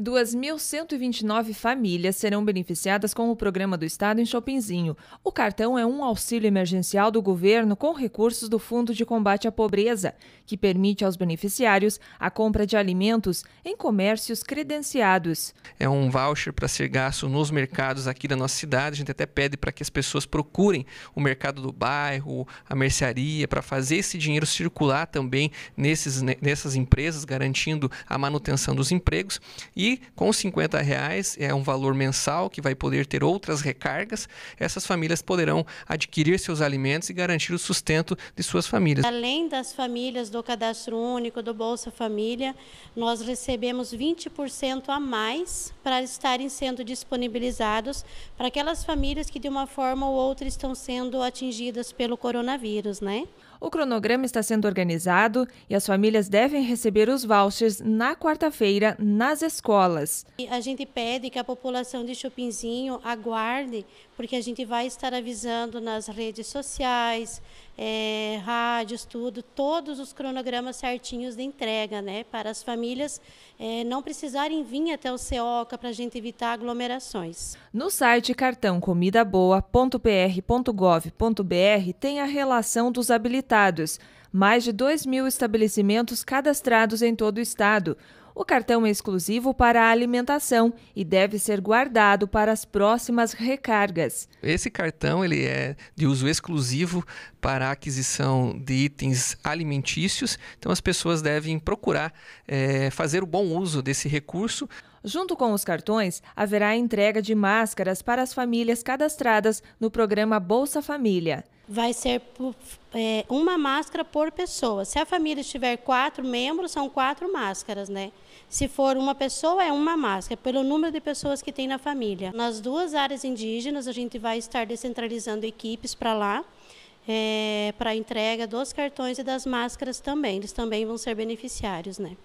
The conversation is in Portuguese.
2.129 famílias serão beneficiadas com o programa do Estado em Shoppingzinho. O cartão é um auxílio emergencial do governo com recursos do Fundo de Combate à Pobreza, que permite aos beneficiários a compra de alimentos em comércios credenciados. É um voucher para ser gasto nos mercados aqui da nossa cidade. A gente até pede para que as pessoas procurem o mercado do bairro, a mercearia, para fazer esse dinheiro circular também nesses, nessas empresas, garantindo a manutenção dos empregos. E e com 50 reais é um valor mensal que vai poder ter outras recargas. Essas famílias poderão adquirir seus alimentos e garantir o sustento de suas famílias. Além das famílias do Cadastro Único, do Bolsa Família, nós recebemos 20% a mais para estarem sendo disponibilizados para aquelas famílias que de uma forma ou outra estão sendo atingidas pelo coronavírus, né? O cronograma está sendo organizado e as famílias devem receber os vouchers na quarta-feira nas escolas. A gente pede que a população de Chopinzinho aguarde, porque a gente vai estar avisando nas redes sociais, é, rádios, tudo, todos os cronogramas certinhos de entrega, né? Para as famílias é, não precisarem vir até o CEOCA para a gente evitar aglomerações. No site cartãocomidaboa.pr.gov.br tem a relação dos habilitados mais de 2 mil estabelecimentos cadastrados em todo o estado. O cartão é exclusivo para a alimentação e deve ser guardado para as próximas recargas. Esse cartão ele é de uso exclusivo para a aquisição de itens alimentícios, então as pessoas devem procurar é, fazer o bom uso desse recurso. Junto com os cartões, haverá entrega de máscaras para as famílias cadastradas no programa Bolsa Família vai ser é, uma máscara por pessoa. Se a família tiver quatro membros, são quatro máscaras, né? Se for uma pessoa, é uma máscara, pelo número de pessoas que tem na família. Nas duas áreas indígenas, a gente vai estar descentralizando equipes para lá, é, para entrega dos cartões e das máscaras também. Eles também vão ser beneficiários, né?